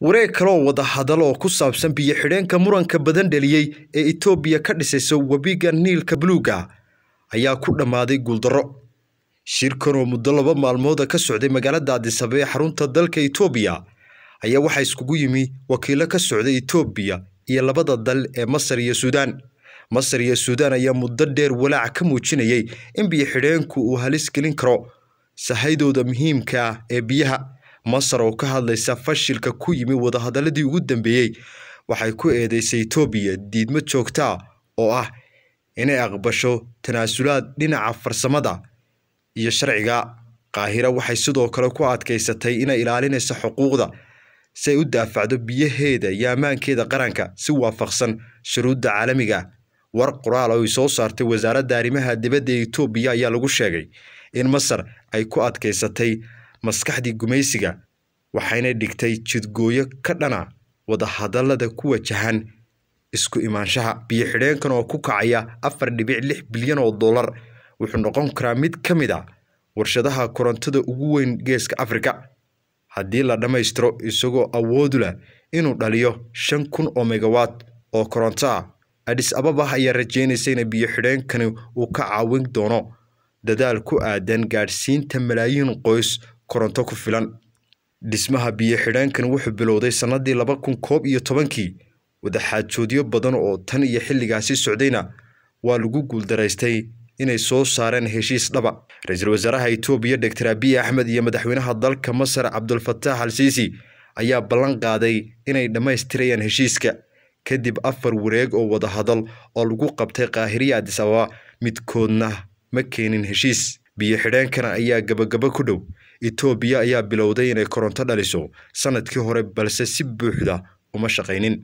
wareeg kaleoo wada hadal oo ku saabsan biyoxidheenka muranka badan dheliyey ee itoobiya ka dhisaysa webiga niilka buluuga ayaa ku dhammaaday guuldarro shirkan oo muddo laba maalmooda ka socday magaalada aadisabe ee xarunta dalka itoobiya ayaa waxaa iskugu yimi wakiilo ka socday itoobiya iyo labada dal ee masar iyo suudaan masar iyo suudaan ayaa muddo dheer walaac ka muujinayay in biyoxidheenku uu halis gelin karo sahaydooda muhiimka ah ee biyaha masar oo ka hadlaysa fashilka ku yimi wadahadaladii ugu dambeeyey waxay ku eedeysay etoobiya diidmo joogtaa oo ah inay aqbasho tanaasulaad dhinaca farsamada iyo sharciga kaahira waxay sidoo kale ku adkaysatay inay ilaalinayso xuquuqda si ay u daafacdo biyaheeda iyo ammaankeeda qaranka si waafaqsan shuruudda caalamiga ah. war qoraal oo ay soo saartay wasaaradda arrimaha dibadda ee etoobiya ayaa lagu sheegay in masar ay ku adkaysatay maskaxdii gumaysiga waxayna dhigtay jidgooyo ka dhana wadahadallada ku wajahan isku imaanshaha biyo-xidheenkan oo ku kacaya afar dhibic lix bilyan oo dollar wuxuu noqon karaa mid ka mid a ah warshadaha korontada ugu weyn geeska afrika haddii la dhammaystiro isagoo awoodu leh inuu dhaliyo shan kun oo megawatt oo koronto korontoa ah, adis ababah ayaa rajeynaysa ina biyo-xidheenkani uu ka caawin doono dadaal ku aadan gaadhsiinta malaayiin qoys koronto ku filan dhismaha biyo xidheenkan wuxuu bilowday sannadii laba kun koob iyo tobankii wadaxaajoodyo badan oo tan iyo xilligaasi socdayna waa lagu guuldaraystay inay soo saareen heshiis dhaba ra-iisul wasaaraha etoobiya doctor abiy axmed iyo madaxweynaha dalka masar cabdulfatax al siisi ayaa ballan qaaday inay dhammaystirayaan heshiiska kadib afar wareeg oo wadahadal oo lagu qabtay kaahiriya adis ababa midkoodna ma keenin heshiis biyo xidheenkana ayaa gabagabo ku dhow itoobiya ayaa bilowday inay koronto dhaliso sanadkii hore balse si buuxda uma shaqaynin